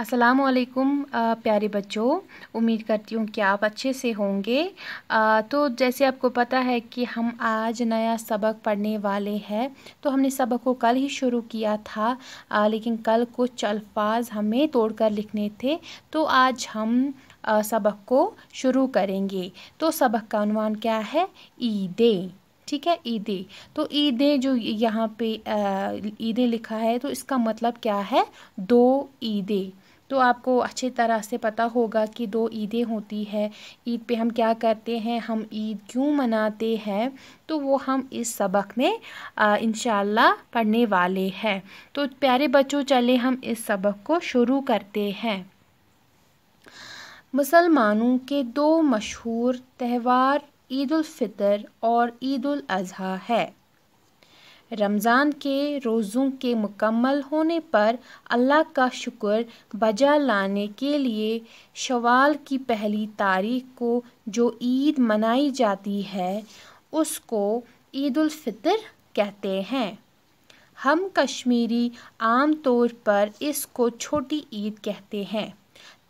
अस्सलाम वालेकुम प्यारे बच्चों उम्मीद करती हूँ कि आप अच्छे से होंगे आ, तो जैसे आपको पता है कि हम आज नया सबक पढ़ने वाले हैं तो हमने सबक को कल ही शुरू किया था आ, लेकिन कल कुछ अल्फाज हमें तोड़कर लिखने थे तो आज हम आ, सबक को शुरू करेंगे तो सबक का अनुमान क्या है ईदें ठीक है ईदे तो ईदे जो यहाँ पे ईदे लिखा है तो इसका मतलब क्या है दो ईदे तो आपको अच्छी तरह से पता होगा कि दो ईदें होती है ईद पे हम क्या करते हैं हम ईद क्यों मनाते हैं तो वो हम इस सबक में इन पढ़ने वाले हैं तो प्यारे बच्चों चले हम इस सबक को शुरू करते हैं मुसलमानों के दो मशहूर त्यौहार ईद उल फितर और ईद उल अज़हा है रमज़ान के रोज़ों के मुकम्मल होने पर अल्लाह का शुक्र बजा लाने के लिए शवाल की पहली तारीख को जो ईद मनाई जाती है उसको ईदालफ़ितर कहते हैं हम कश्मीरी आम तौर पर इसको छोटी ईद कहते हैं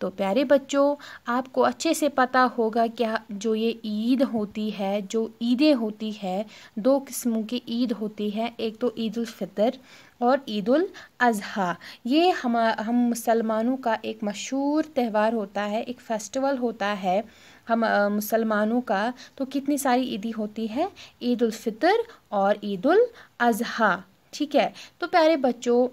तो प्यारे बच्चों आपको अच्छे से पता होगा क्या जो ये ईद होती है जो ईदें होती है दो किस्मों की ईद होती है एक तो ईद फितर और ईद अज़हा ये हम हम मुसलमानों का एक मशहूर त्यौहार होता है एक फेस्टिवल होता है हम मुसलमानों का तो कितनी सारी ईदी होती है ईद फितर और ईद अज़हा ठीक है तो प्यारे बच्चों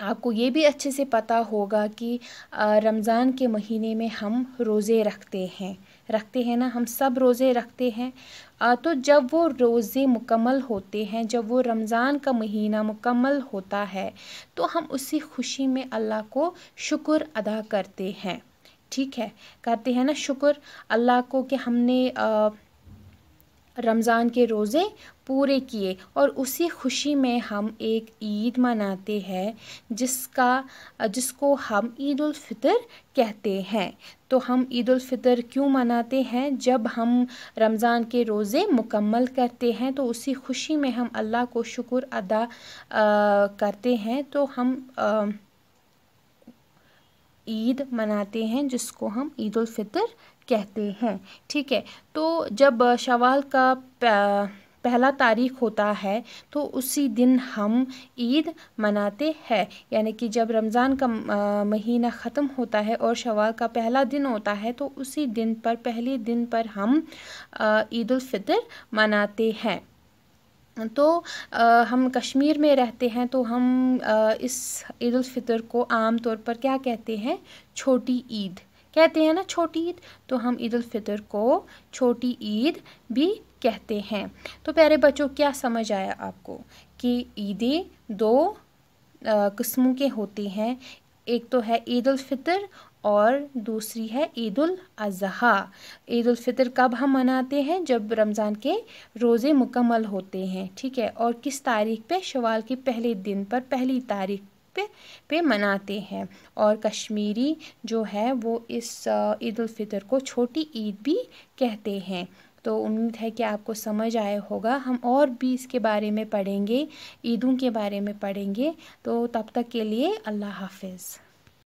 आपको ये भी अच्छे से पता होगा कि रमज़ान के महीने में हम रोज़े रखते हैं रखते हैं ना हम सब रोज़े रखते हैं तो जब वो रोज़े मुकम्मल होते हैं जब वो रमज़ान का महीना मुकम्मल होता है तो हम उसी खुशी में अल्लाह को शुक्र अदा करते हैं ठीक है करते हैं ना शुक्र अल्लाह को कि हमने आ, रमज़ान के रोज़े पूरे किए और उसी खुशी में हम एक ईद मनाते हैं जिसका जिसको हम ईद उल फितर कहते हैं तो हम ईद उल फितर क्यों मनाते हैं जब हम रमज़ान के रोज़े मुकम्मल करते हैं तो उसी खुशी में हम अल्लाह को शुक्र अदा करते हैं तो हम आ, ईद मनाते हैं जिसको हम ईद उल फितर कहते हैं ठीक है तो जब शवाल का पहला तारीख होता है तो उसी दिन हम ईद मनाते हैं यानी कि जब रमज़ान का महीना ख़त्म होता है और शवाल का पहला दिन होता है तो उसी दिन पर पहले दिन पर हम ईद फितर मनाते हैं तो आ, हम कश्मीर में रहते हैं तो हम आ, इस ईद फितर को आम तौर पर क्या कहते हैं छोटी ईद कहते हैं ना छोटी ईद तो हम ईद फितर को छोटी ईद भी कहते हैं तो प्यारे बच्चों क्या समझ आया आपको कि ईदें दो किस्मों के होते हैं एक तो है ईद फितर और दूसरी है ईद अजहा ईद फितर कब हम मनाते हैं जब रमज़ान के रोज़े मुकम्मल होते हैं ठीक है और किस तारीख पे शवाल के पहले दिन पर पहली तारीख पे पे मनाते हैं और कश्मीरी जो है वो इस ईद फितर को छोटी ईद भी कहते हैं तो उम्मीद है कि आपको समझ आया होगा हम और भी इसके बारे में पढ़ेंगे ईदों के बारे में पढ़ेंगे तो तब तक के लिए अल्लाह हाफिज़